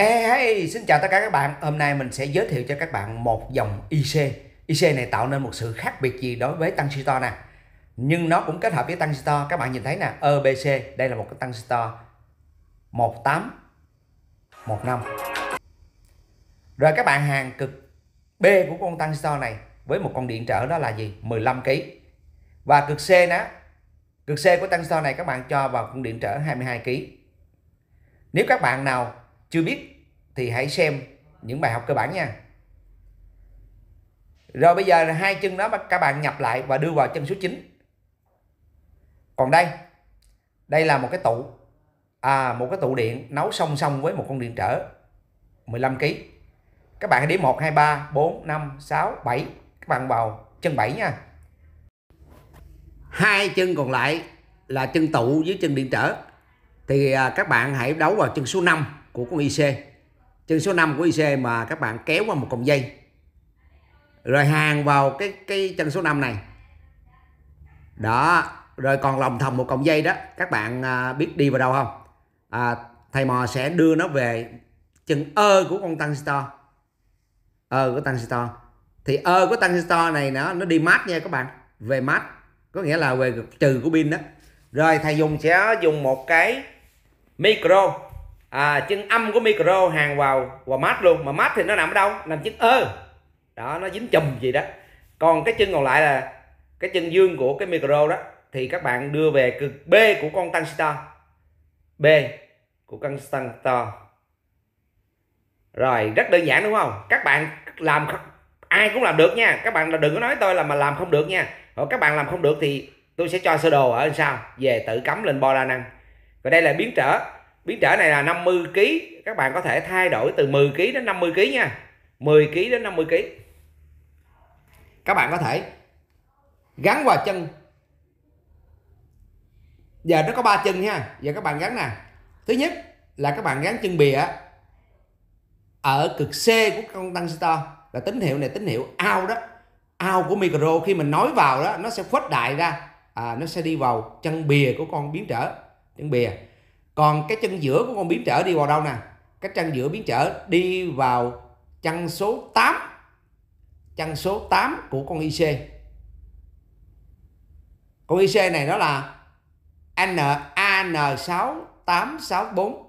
Hey, hey, xin chào tất cả các bạn. Hôm nay mình sẽ giới thiệu cho các bạn một dòng IC. IC này tạo nên một sự khác biệt gì đối với tăng transistor nè. Nhưng nó cũng kết hợp với tăng transistor. Các bạn nhìn thấy nè, EBC, đây là một cái tăng transistor 1815. Rồi các bạn hàng cực B của con tăng transistor này với một con điện trở đó là gì? 15 kg. Và cực C nè, cực C của tăng transistor này các bạn cho vào con điện trở 22 kg. Nếu các bạn nào chưa biết thì hãy xem những bài học cơ bản nha rồi bây giờ hai chân đó mà các bạn nhập lại và đưa vào chân số 9 còn đây đây là một cái tụ à một cái tụ điện nấu song song với một con điện trở 15 kg các bạn hãy điểm 1 2 3 4 5 6 7 các bạn vào chân 7 nha hai chân còn lại là chân tụ với chân điện trở thì à, các bạn hãy đấu vào chân số 5 của con IC chân số 5 của IC mà các bạn kéo qua một cọng dây rồi hàng vào cái cái chân số 5 này đó rồi còn lòng thòng một cọng dây đó các bạn à, biết đi vào đâu không à, thầy mò sẽ đưa nó về chân ơ của con transistor ơ của transistor thì ơ của transistor này nó nó đi mát nha các bạn về mát có nghĩa là về trừ của pin đó rồi thầy dùng sẽ dùng một cái micro à, chân âm của micro hàng vào và mát luôn mà mát thì nó nằm ở đâu nằm chân ơ đó nó dính chùm gì đó còn cái chân còn lại là cái chân dương của cái micro đó thì các bạn đưa về cực B của con tungstar B của con tungstar rồi rất đơn giản đúng không các bạn làm ai cũng làm được nha các bạn là đừng có nói tôi là mà làm không được nha hoặc các bạn làm không được thì tôi sẽ cho sơ đồ ở sao về tự cắm lên bo đa năng và đây là biến trở biến trở này là 50 kg các bạn có thể thay đổi từ 10 kg đến 50 kg nha 10 kg đến 50 kg các bạn có thể gắn vào chân giờ nó có ba chân nha giờ các bạn gắn nè thứ nhất là các bạn gắn chân bìa ở cực C của con tăng transistor là tín hiệu này tín hiệu out đó out của micro khi mình nói vào đó nó sẽ khuếch đại ra à, nó sẽ đi vào chân bìa của con biến trở chân bìa còn cái chân giữa của con biến trở đi vào đâu nè cái chân giữa biến trở đi vào chân số 8 chân số 8 của con IC con IC này đó là n n a NAN6864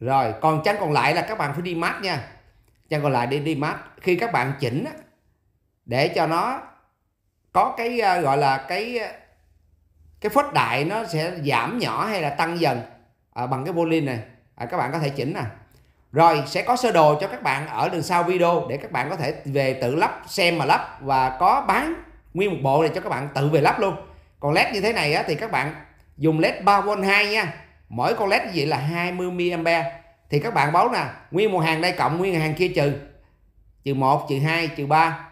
rồi còn chân còn lại là các bạn phải đi mát nha chân còn lại đi đi mát khi các bạn chỉnh để cho nó có cái ờ, gọi là cái ờ, cái phốt đại nó sẽ giảm nhỏ hay là tăng dần à, bằng cái boolean này à, các bạn có thể chỉnh nè rồi sẽ có sơ đồ cho các bạn ở đằng sau video để các bạn có thể về tự lắp xem mà lắp và có bán nguyên một bộ này cho các bạn tự về lắp luôn còn led như thế này á, thì các bạn dùng led 3V2 nha mỗi con led như vậy là 20 mA thì các bạn báo nè nguyên một hàng đây cộng nguyên hàng kia trừ trừ 1 trừ 2 trừ 3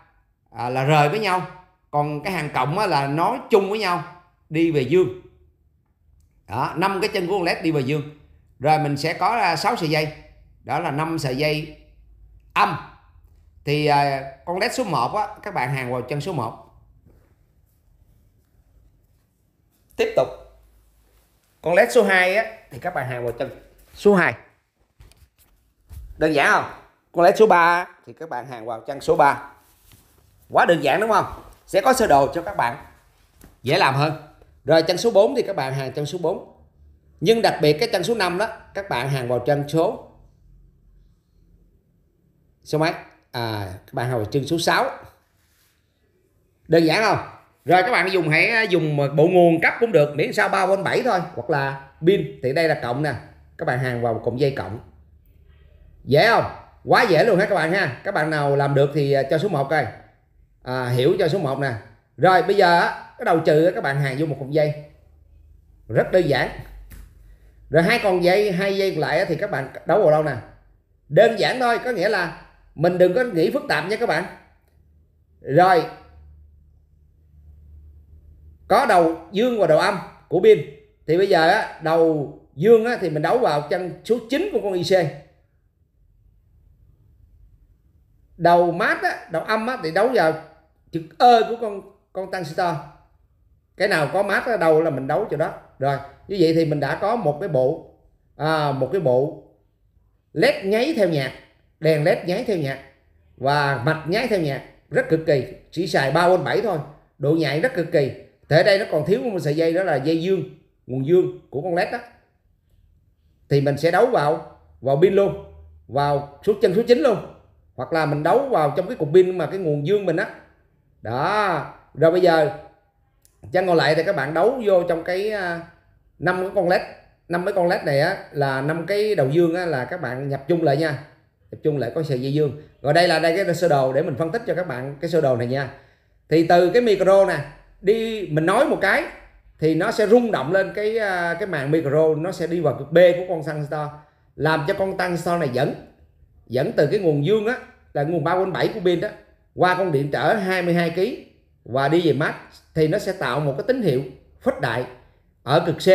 à, là rời với nhau còn cái hàng cộng á, là nói chung với nhau đi về dương đó năm cái chân của con led đi vào dương rồi mình sẽ có à, sáu sợi dây đó là năm sợi dây âm thì à, con led số 1 á, các bạn hàng vào chân số 1 tiếp tục con led số 2 á, thì các bạn hàng vào chân số 2 đơn giản không con led số 3 thì các bạn hàng vào chân số 3 quá đơn giản đúng không sẽ có sơ đồ cho các bạn dễ làm hơn rồi chân số 4 thì các bạn hàng chân số 4. Nhưng đặc biệt cái chân số 5 đó, các bạn hàng vào chân số số mấy? À, các bạn hàng vào chân số 6. Đơn giản không? Rồi các bạn dùng hãy dùng bộ nguồn cấp cũng được, miễn sao 3 quanh 7 thôi, hoặc là pin thì đây là cộng nè. Các bạn hàng vào cộng dây cộng. Dễ không? Quá dễ luôn ha các bạn ha. Các bạn nào làm được thì cho số 1 coi. À, hiểu cho số 1 nè. Rồi bây giờ cái đầu trừ các bạn hàng vô một cục dây rất đơn giản rồi hai con dây hai dây lại thì các bạn đấu vào đâu nè đơn giản thôi có nghĩa là mình đừng có nghĩ phức tạp nha các bạn rồi có đầu dương và đầu âm của pin thì bây giờ á, đầu dương á, thì mình đấu vào chân số 9 của con IC đầu mát á, đầu âm á, thì đấu vào chữ ơ của con con tăng star cái nào có mát ở đâu là mình đấu cho đó rồi như vậy thì mình đã có một cái bộ à, một cái bộ led nháy theo nhạc đèn led nháy theo nhạc và mạch nháy theo nhạc rất cực kỳ chỉ xài 3 quanh 7 thôi độ nhạy rất cực kỳ thế đây nó còn thiếu một sợi dây đó là dây dương nguồn dương của con led đó thì mình sẽ đấu vào vào pin luôn vào số chân số 9 luôn hoặc là mình đấu vào trong cái cục pin mà cái nguồn dương mình á đó. đó rồi bây giờ chân còn lại thì các bạn đấu vô trong cái à, năm cái con led năm mấy con led này á, là năm cái đầu dương á, là các bạn nhập chung lại nha nhập chung lại có sợi dây dương rồi đây là đây cái sơ đồ để mình phân tích cho các bạn cái sơ đồ này nha thì từ cái micro nè đi mình nói một cái thì nó sẽ rung động lên cái à, cái màn micro nó sẽ đi vào cực B của con tăng transistor làm cho con tăng transistor này dẫn dẫn từ cái nguồn dương á là nguồn ba 3 bảy của pin đó qua con điện trở 22 kg và đi về max thì nó sẽ tạo một cái tín hiệu phích đại ở cực C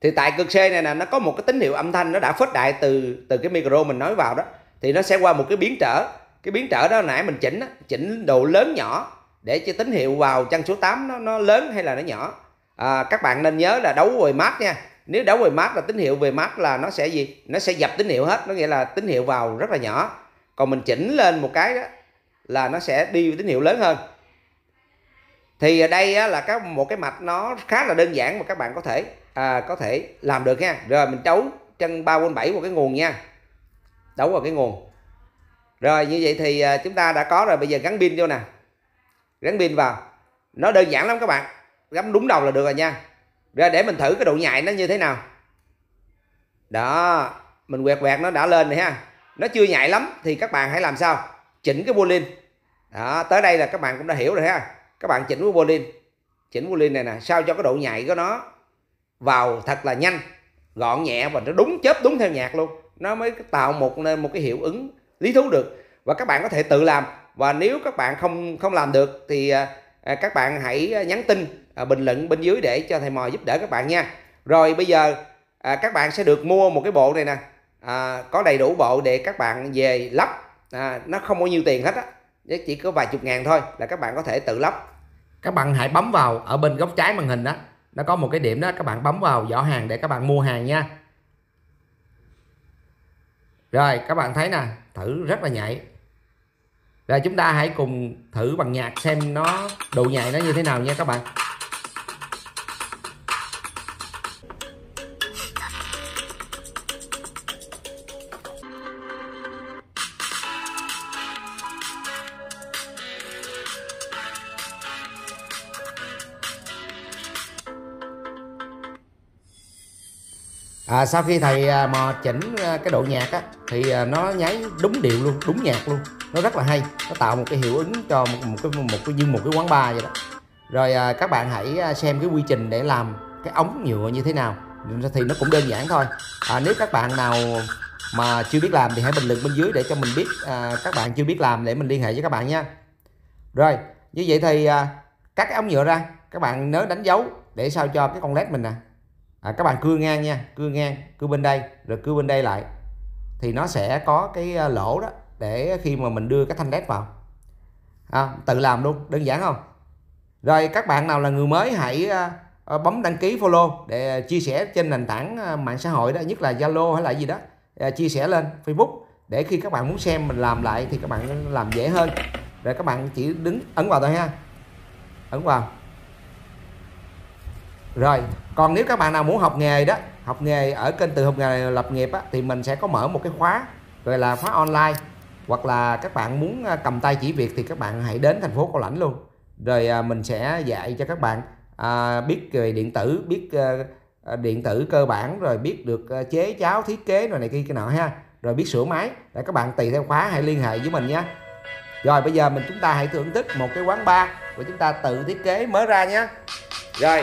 thì tại cực C này nè nó có một cái tín hiệu âm thanh nó đã phích đại từ từ cái micro mình nói vào đó thì nó sẽ qua một cái biến trở cái biến trở đó nãy mình chỉnh chỉnh độ lớn nhỏ để cho tín hiệu vào chân số 8 nó, nó lớn hay là nó nhỏ à, các bạn nên nhớ là đấu về mát nha nếu đấu về mát là tín hiệu về mát là nó sẽ gì nó sẽ dập tín hiệu hết nó nghĩa là tín hiệu vào rất là nhỏ còn mình chỉnh lên một cái đó là nó sẽ đi tín hiệu lớn hơn thì đây là các một cái mạch nó khá là đơn giản mà các bạn có thể à, có thể làm được nha rồi mình đấu chân 3 quân 7 vào cái nguồn nha đấu vào cái nguồn rồi như vậy thì à, chúng ta đã có rồi bây giờ gắn pin vô nè gắn pin vào nó đơn giản lắm các bạn gắn đúng đầu là được rồi nha rồi để mình thử cái độ nhạy nó như thế nào đó mình quẹt quẹt nó đã lên rồi ha nó chưa nhạy lắm thì các bạn hãy làm sao chỉnh cái bua lên đó tới đây là các bạn cũng đã hiểu rồi ha các bạn chỉnh violin chỉnh violin này nè sao cho cái độ nhạy của nó vào thật là nhanh gọn nhẹ và nó đúng chớp đúng theo nhạc luôn nó mới tạo một một cái hiệu ứng lý thú được và các bạn có thể tự làm và nếu các bạn không không làm được thì à, à, các bạn hãy à, nhắn tin bình luận bên dưới để cho thầy mò giúp đỡ các bạn nha rồi bây giờ các bạn sẽ được mua một cái bộ này nè à, có đầy đủ bộ để các bạn về lắp à, nó không bao nhiêu tiền hết á chỉ có vài chục ngàn thôi là các bạn có thể tự lắp các bạn hãy bấm vào ở bên góc trái màn hình đó nó có một cái điểm đó các bạn bấm vào giỏ hàng để các bạn mua hàng nha rồi các bạn thấy nè thử rất là nhạy rồi chúng ta hãy cùng thử bằng nhạc xem nó độ nhạy nó như thế nào nha các bạn à, sau khi thầy à, mò chỉnh à, cái độ nhạc á, thì à, nó nháy đúng điệu luôn đúng nhạc luôn nó rất là hay nó tạo một cái hiệu ứng cho một, một cái một cái như một cái quán bar vậy đó rồi các bạn hãy xem cái quy trình để làm cái ống nhựa như thế nào thì nó cũng đơn giản thôi à, nếu các bạn nào mà chưa biết làm thì hãy bình luận bên dưới để cho mình biết à, các bạn chưa biết làm để mình liên hệ với các bạn nha rồi như vậy thì à, cắt cái ống nhựa ra các bạn nhớ đánh dấu để sao cho cái con led mình nè à à, các bạn cưa ngang nha cưa ngang cưa bên đây rồi cưa bên đây lại thì nó sẽ có cái à, lỗ đó để khi mà mình đưa cái thanh led vào à, tự làm luôn đơn giản không rồi các bạn nào là người mới hãy à, à, bấm đăng ký follow để chia sẻ trên nền tảng mạng xã hội đó nhất là Zalo hay là gì đó chia sẻ lên Facebook để khi các bạn muốn xem mình làm lại thì các bạn làm dễ hơn rồi các bạn chỉ đứng ấn vào thôi ha ấn vào rồi còn nếu các bạn nào muốn học nghề đó học nghề ở kênh từ học nghề lập nghiệp á, thì mình sẽ có mở một cái khóa gọi là khóa online hoặc là các bạn muốn à, cầm tay chỉ việc thì các bạn hãy đến thành phố Cao Lãnh luôn rồi à, mình sẽ dạy cho các bạn à, biết về điện tử biết à, à điện tử cơ bản rồi biết được chế cháo thiết kế rồi này kia cái nọ ha rồi biết sửa máy để các bạn tùy theo khóa hãy liên hệ với mình nhé rồi bây giờ mình chúng ta hãy thưởng thức một cái quán bar của chúng ta tự thiết kế mới ra nhé rồi